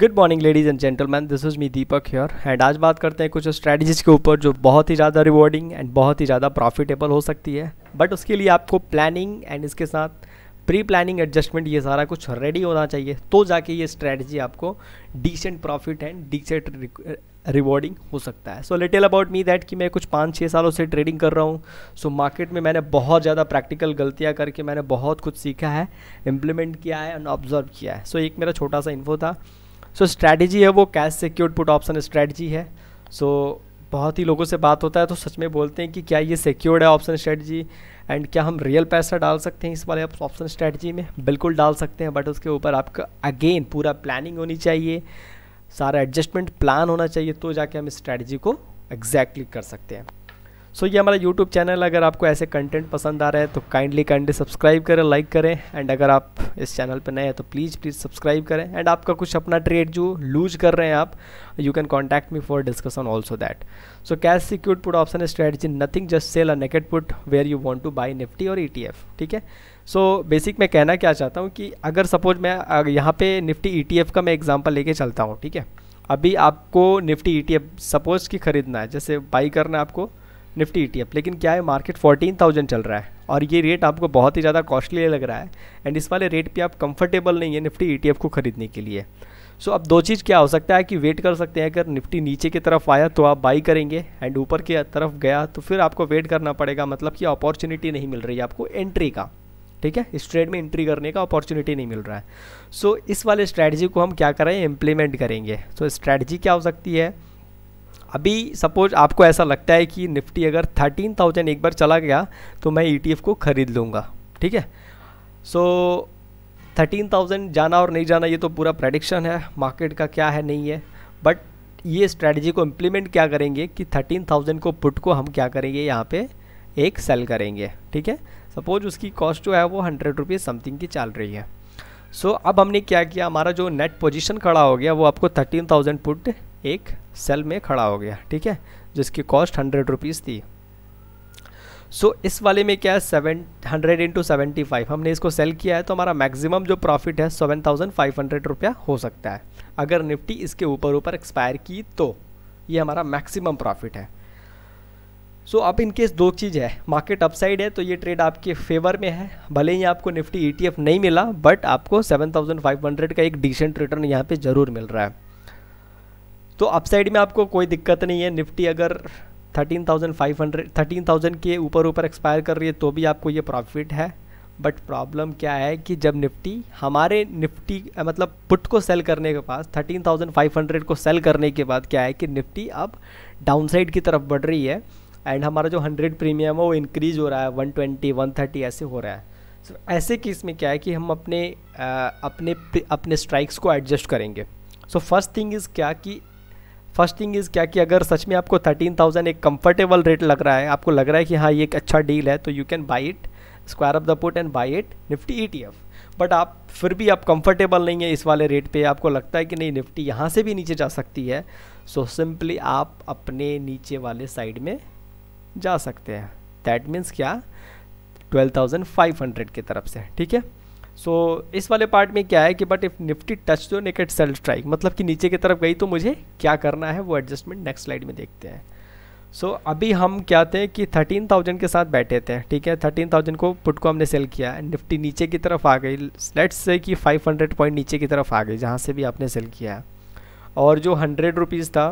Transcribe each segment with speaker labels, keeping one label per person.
Speaker 1: good morning ladies and gentleman this is me Deepak here and आज बात करते हैं कुछ स्ट्रैटेजीज के ऊपर जो बहुत ही ज़्यादा रिवॉर्डिंग एंड बहुत ही ज़्यादा प्रॉफिटेबल हो सकती है बट उसके लिए आपको प्लानिंग एंड इसके साथ प्री प्लानिंग एडजस्टमेंट ये सारा कुछ रेडी होना चाहिए तो जाके ये स्ट्रैटेजी आपको decent profit and decent rewarding हो सकता है so little about me that कि मैं कुछ पाँच छः सालों से ट्रेडिंग कर रहा हूँ सो मार्केट में मैंने बहुत ज़्यादा प्रैक्टिकल गलतियाँ करके मैंने बहुत कुछ सीखा है इम्प्लीमेंट किया है एंड ऑब्जर्व किया है सो so, एक मेरा छोटा सा इन्फो था सो so, स्ट्रैटेजी है वो cash secured put option strategy है सो so, बहुत ही लोगों से बात होता है तो सच में बोलते हैं कि क्या ये सिक्योर्ड है ऑप्शन स्ट्रैटेजी एंड क्या हम रियल पैसा डाल सकते हैं इस वाले ऑप्शन स्ट्रैटेजी में बिल्कुल डाल सकते हैं बट उसके ऊपर आपका अगेन पूरा प्लानिंग होनी चाहिए सारा एडजस्टमेंट प्लान होना चाहिए तो जाके हम इस स्ट्रैटेजी को एग्जैक्टली exactly कर सकते हैं सो so, ये हमारा यूट्यूब चैनल अगर आपको ऐसे कंटेंट पसंद आ रहा है तो काइंडली काइंडली सब्सक्राइब करें लाइक करें एंड अगर आप इस चैनल पर नए हैं तो प्लीज़ प्लीज़ सब्सक्राइब करें एंड आपका कुछ अपना ट्रेड जो लूज कर रहे हैं आप you can contact me for discussion also that so cash secured put option strategy nothing just sell a naked put where you want to buy Nifty और ई ठीक है सो so, बेसिक मैं कहना क्या चाहता हूँ कि अगर सपोज मैं यहाँ पे निफ्टी ई e का मैं एग्जाम्पल लेके चलता हूँ ठीक है अभी आपको निफ्टी ई सपोज की ख़रीदना है जैसे बाई करना है आपको निफ्टी ई e लेकिन क्या है मार्केट 14,000 चल रहा है और ये रेट आपको बहुत ही ज़्यादा कॉस्टली लग रहा है एंड इस वाले रेट पे आप कंफर्टेबल नहीं है निफ्टी ई e को ख़रीदने के लिए सो so, अब दो चीज़ क्या हो सकता है कि वेट कर सकते हैं अगर निफ्टी नीचे की तरफ आया तो आप बाई करेंगे एंड ऊपर की तरफ गया तो फिर आपको वेट करना पड़ेगा मतलब कि अपॉर्चुनिटी नहीं मिल रही है आपको एंट्री का ठीक है इस ट्रेड में एंट्री करने का अपॉर्चुनिटी नहीं मिल रहा है सो so, इस वाले स्ट्रैटी को हम क्या करें इम्प्लीमेंट करेंगे सो so, स्ट्रैटेजी क्या हो सकती है अभी सपोज आपको ऐसा लगता है कि निफ्टी अगर थर्टीन थाउजेंड एक बार चला गया तो मैं ई e को ख़रीद लूँगा ठीक है सो थर्टीन थाउजेंड जाना और नहीं जाना ये तो पूरा प्रडिक्शन है मार्केट का क्या है नहीं है बट ये स्ट्रेटजी को इम्प्लीमेंट क्या करेंगे कि थर्टीन थाउजेंड को पुट को हम क्या करेंगे यहाँ पे एक सेल करेंगे ठीक है सपोज उसकी कॉस्ट जो है वो हंड्रेड रुपीज़ समथिंग की चल रही है सो so, अब हमने क्या किया हमारा जो नेट पोजीशन खड़ा हो गया वो आपको थर्टीन थाउजेंड पुट एक सेल में खड़ा हो गया ठीक है जिसकी कॉस्ट हंड्रेड रुपीज़ थी सो so, इस वाले में क्या है seven hundred into seventy five हमने इसको सेल किया है तो हमारा मैक्सिमम जो प्रॉफिट है सेवन थाउजेंड फाइव हंड्रेड रुपया हो सकता है अगर निफ्टी इसके ऊपर ऊपर एक्सपायर की तो ये हमारा मैक्सिमम प्रॉफिट है सो so, अब इनकेस दो चीज़ है मार्केट अपसाइड है तो ये ट्रेड आपके फेवर में है भले ही आपको निफ्टी ई e नहीं मिला बट आपको सेवन का एक डिसेंट रिटर्न यहाँ पे ज़रूर मिल रहा है तो अपसाइड में आपको कोई दिक्कत नहीं है निफ्टी अगर 13,500 13,000 के ऊपर ऊपर एक्सपायर कर रही है तो भी आपको ये प्रॉफिट है बट प्रॉब्लम क्या है कि जब निफ्टी हमारे निफ्टी मतलब पुट को सेल करने के पास 13,500 को सेल करने के बाद क्या है कि निफ्टी अब डाउनसाइड की तरफ बढ़ रही है एंड हमारा जो 100 प्रीमियम है वो इंक्रीज हो रहा है 120 130 ऐसे हो रहा है सो so, ऐसे केस में क्या है कि हम अपने आ, अपने अपने स्ट्राइक्स को एडजस्ट करेंगे सो फर्स्ट थिंग इज़ क्या कि फर्स्ट थिंग इज़ क्या कि अगर सच में आपको थर्टीन थाउजेंड एक कंफर्टेबल रेट लग रहा है आपको लग रहा है कि हाँ ये एक अच्छा डील है तो you can buy it square off the put and buy it Nifty E T F but आप फिर भी आप कंफर्टेबल नहीं है इस वाले रेट पे आपको लगता है कि नहीं निफ्टी यहाँ से भी नीचे जा सकती है सो so सिंपली आप अपने नीचे वाले साइड में जा सकते हैं दैट मीन्स क्या 12,500 की तरफ से ठीक है सो so, इस वाले पार्ट में क्या है कि बट इफ़ निफ्टी टच दो नेकेट सेल स्ट्राइक मतलब कि नीचे की तरफ गई तो मुझे क्या करना है वो एडजस्टमेंट नेक्स्ट स्लाइड में देखते हैं सो so, अभी हम क्या थे कि थर्टीन थाउजेंड के साथ बैठे थे ठीक है थर्टीन थाउजेंड को पुट को हमने सेल किया है निफ्टी नीचे की तरफ आ गई लेट्स से कि फाइव हंड्रेड पॉइंट नीचे की तरफ आ गई जहाँ से भी आपने सेल किया है और जो हंड्रेड रुपीज़ था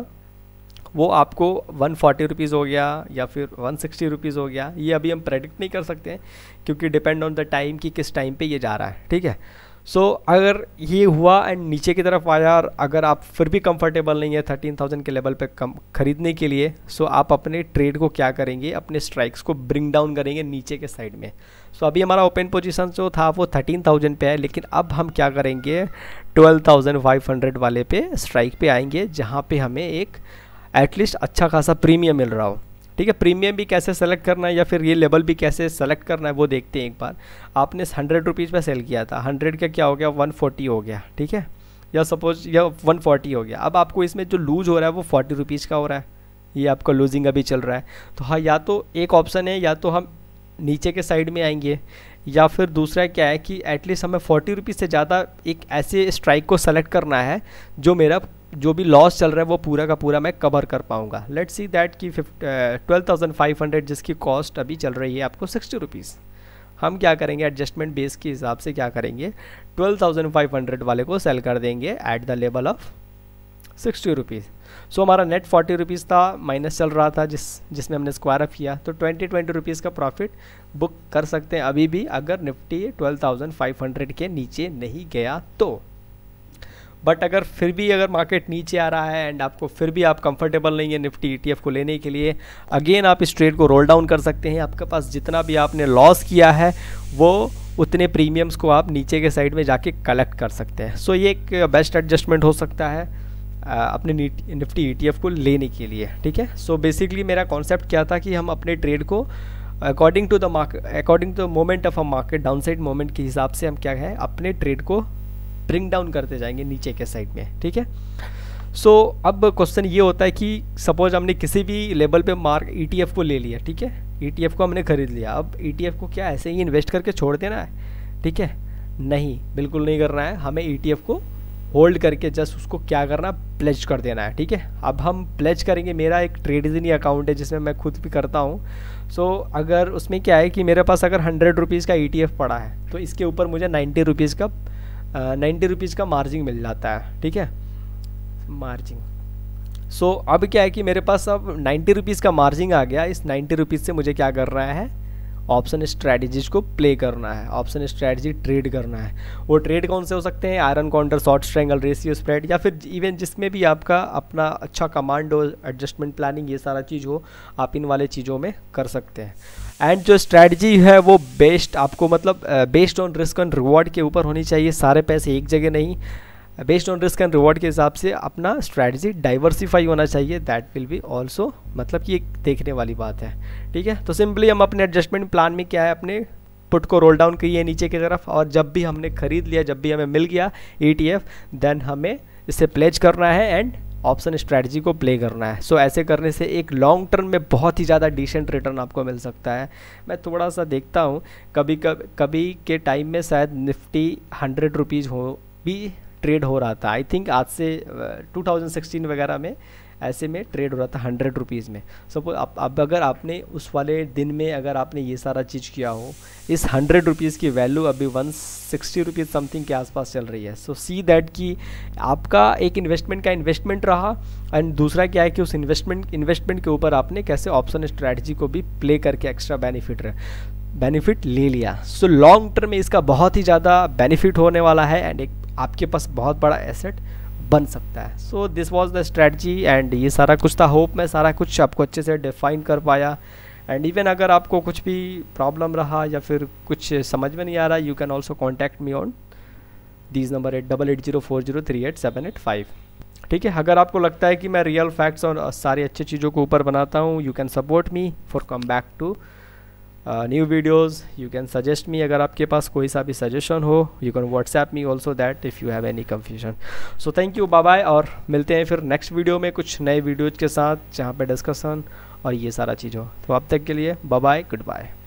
Speaker 1: वो आपको वन फोर्टी रुपीज़ हो गया या फिर वन सिक्सटी रुपीज़ हो गया ये अभी हम प्रेडिक्ट नहीं कर सकते क्योंकि डिपेंड ऑन द टाइम कि किस टाइम पे ये जा रहा है ठीक है सो so, अगर ये हुआ एंड नीचे की तरफ आया और अगर आप फिर भी कंफर्टेबल नहीं है थर्टीन थाउजेंड के लेवल पे कम खरीदने के लिए सो so आप अपने ट्रेड को क्या करेंगे अपने स्ट्राइक्स को ब्रिंग डाउन करेंगे नीचे के साइड में सो so, अभी हमारा ओपन पोजीशन जो था वो थर्टीन थाउजेंड पर है लेकिन अब हम क्या करेंगे ट्वेल्व थाउजेंड फाइव हंड्रेड वाले पे स्ट्राइक पर आएंगे जहाँ पर हमें एक एटलीस्ट अच्छा खासा प्रीमियम मिल रहा हो ठीक है प्रीमियम भी कैसे सेलेक्ट करना है या फिर ये लेवल भी कैसे सेलेक्ट करना है वो देखते हैं एक बार आपने हंड्रेड रुपीज़ में सेल किया था हंड्रेड का क्या हो गया वन फोर्टी हो गया ठीक है या सपोज या वन फोर्टी हो गया अब आपको इसमें जो लूज हो रहा है वो फोर्टी रुपीज़ का हो रहा है ये आपका लूजिंग अभी चल रहा है तो हाँ या तो एक ऑप्शन है या तो हम नीचे के साइड में आएंगे या फिर दूसरा क्या है कि एटलीस्ट हमें फोर्टी रुपीज़ से ज़्यादा एक ऐसे स्ट्राइक को सेलेक्ट करना है जो मेरा जो भी लॉस चल रहा है वो पूरा का पूरा मैं कवर कर पाऊँगा लेट सी दैट की ट्वेल्व थाउजेंड फाइव हंड्रेड जिसकी कॉस्ट अभी चल रही है आपको सिक्सटी रुपीज़ हम क्या करेंगे एडजस्टमेंट बेस के हिसाब से क्या करेंगे ट्वेल्व थाउजेंड फाइव हंड्रेड वाले को सेल कर देंगे at the level of sixty rupees so so, हमारा नेट फोर्टी रुपीज़ था माइनस चल रहा था जिस जिसमें हमने स्क्वायर अप किया तो ट्वेंटी ट्वेंटी रुपीज़ का प्रॉफिट बुक कर सकते हैं अभी भी अगर Nifty twelve thousand five hundred के नीचे नहीं गया तो बट अगर फिर भी अगर मार्केट नीचे आ रहा है एंड आपको फिर भी आप कंफर्टेबल नहीं है निफ्टी ई e को लेने के लिए अगेन आप इस ट्रेड को रोल डाउन कर सकते हैं आपके पास जितना भी आपने लॉस किया है वो उतने प्रीमियम्स को आप नीचे के साइड में जाके कलेक्ट कर सकते हैं सो so, ये एक बेस्ट एडजस्टमेंट हो सकता है अपने निफ्टी ई e को लेने के लिए ठीक है सो बेसिकली मेरा कॉन्सेप्ट क्या था कि हम अपने ट्रेड को according to the market according to the moment of a market downside moment के हिसाब से हम क्या है अपने ट्रेड को ब्रिंग डाउन करते जाएंगे नीचे के साइड में ठीक है सो so, अब क्वेश्चन ये होता है कि सपोज हमने किसी भी लेवल पे मार्क ई e को ले लिया ठीक है ई e को हमने खरीद लिया अब ई e को क्या ऐसे ही इन्वेस्ट करके छोड़ देना है ठीक है नहीं बिल्कुल नहीं करना है हमें ई को होल्ड करके जस्ट उसको क्या करना प्लेज कर देना है ठीक है अब हम प्लेज करेंगे मेरा एक ट्रेडिजनी अकाउंट है जिसमें मैं खुद भी करता हूँ सो so, अगर उसमें क्या है कि मेरे पास अगर हंड्रेड रुपीज़ का ई पड़ा है तो इसके ऊपर मुझे नाइन्टी रुपीज़ का नाइन्टी रुपीज़ का मार्जिन मिल जाता है ठीक है मार्जिन सो so, अब क्या है कि मेरे पास अब नाइन्टी रुपीज़ का मार्जिन आ गया इस नाइन्टी रुपीज़ से मुझे क्या कर रहा है ऑप्शन स्ट्रैटेजीज को प्ले करना है ऑप्शन स्ट्रैटेजी ट्रेड करना है वो ट्रेड कौन से हो सकते हैं iron condor short strangle ratio spread या फिर इवन जिसमें भी आपका अपना अच्छा कमांड हो एडजस्टमेंट प्लानिंग ये सारा चीज़ हो आप इन वाले चीज़ों में कर सकते हैं एंड जो स्ट्रैटेजी है वो बेस्ड आपको मतलब based on risk and reward के ऊपर होनी चाहिए सारे पैसे एक जगह नहीं based on risk and reward के हिसाब से अपना स्ट्रैटेजी डाइवर्सिफाई होना चाहिए दैट विल बी ऑल्सो मतलब कि एक देखने वाली बात है ठीक है तो सिंपली हम अपने एडजस्टमेंट प्लान में क्या है अपने पुट को रोल डाउन किए नीचे की तरफ और जब भी हमने खरीद लिया जब भी हमें मिल गया ई e देन हमें इसे प्लेज करना है एंड ऑप्शन स्ट्रैटेजी को प्ले करना है सो so, ऐसे करने से एक लॉन्ग टर्म में बहुत ही ज़्यादा डिसेंट रिटर्न आपको मिल सकता है मैं थोड़ा सा देखता हूँ कभी कभी के टाइम में शायद निफ्टी हंड्रेड रुपीज़ हो भी ट्रेड हो रहा था आई थिंक आज से 2016 वगैरह में ऐसे में ट्रेड हो रहा था हंड्रेड रुपीज़ में सपोज अब अब अगर आपने उस वाले दिन में अगर आपने ये सारा चीज़ किया हो इस हंड्रेड रुपीज़ की वैल्यू अभी वन सिक्सटी रुपीज़ समथिंग के आसपास चल रही है सो सी दैट कि आपका एक इन्वेस्टमेंट का इन्वेस्टमेंट रहा एंड दूसरा क्या है कि उस इन्वेस्टमेंट इन्वेस्टमेंट के ऊपर आपने कैसे ऑप्शन स्ट्रैटजी को भी प्ले करके एक्स्ट्रा बेनिफिट रहे बेनिफिट ले लिया सो लॉन्ग टर्म में इसका बहुत ही ज़्यादा बेनिफिट होने वाला है एंड एक आपके पास बहुत बड़ा एसेट बन सकता है so this was the strategy and ये सारा कुछ था होप मैं सारा कुछ आपको अच्छे से डिफाइन कर पाया एंड इवन अगर आपको कुछ भी प्रॉब्लम रहा या फिर कुछ समझ में नहीं आ रहा you can also contact me on these number eight double eight zero four zero three eight seven eight five ठीक है अगर आपको लगता है कि मैं रियल फैक्ट्स और सारी अच्छी चीज़ों को ऊपर बनाता हूँ you can support me for come back to new videos you can suggest me अगर आपके पास कोई सा भी सजेशन हो you can WhatsApp me also that if you have any confusion so thank you bye bye और मिलते हैं फिर नेक्स्ट वीडियो में कुछ नए वीडियोज के साथ जहाँ पे डिस्कशन और ये सारा चीज़ हो तो अब तक के लिए बाय गुड बाय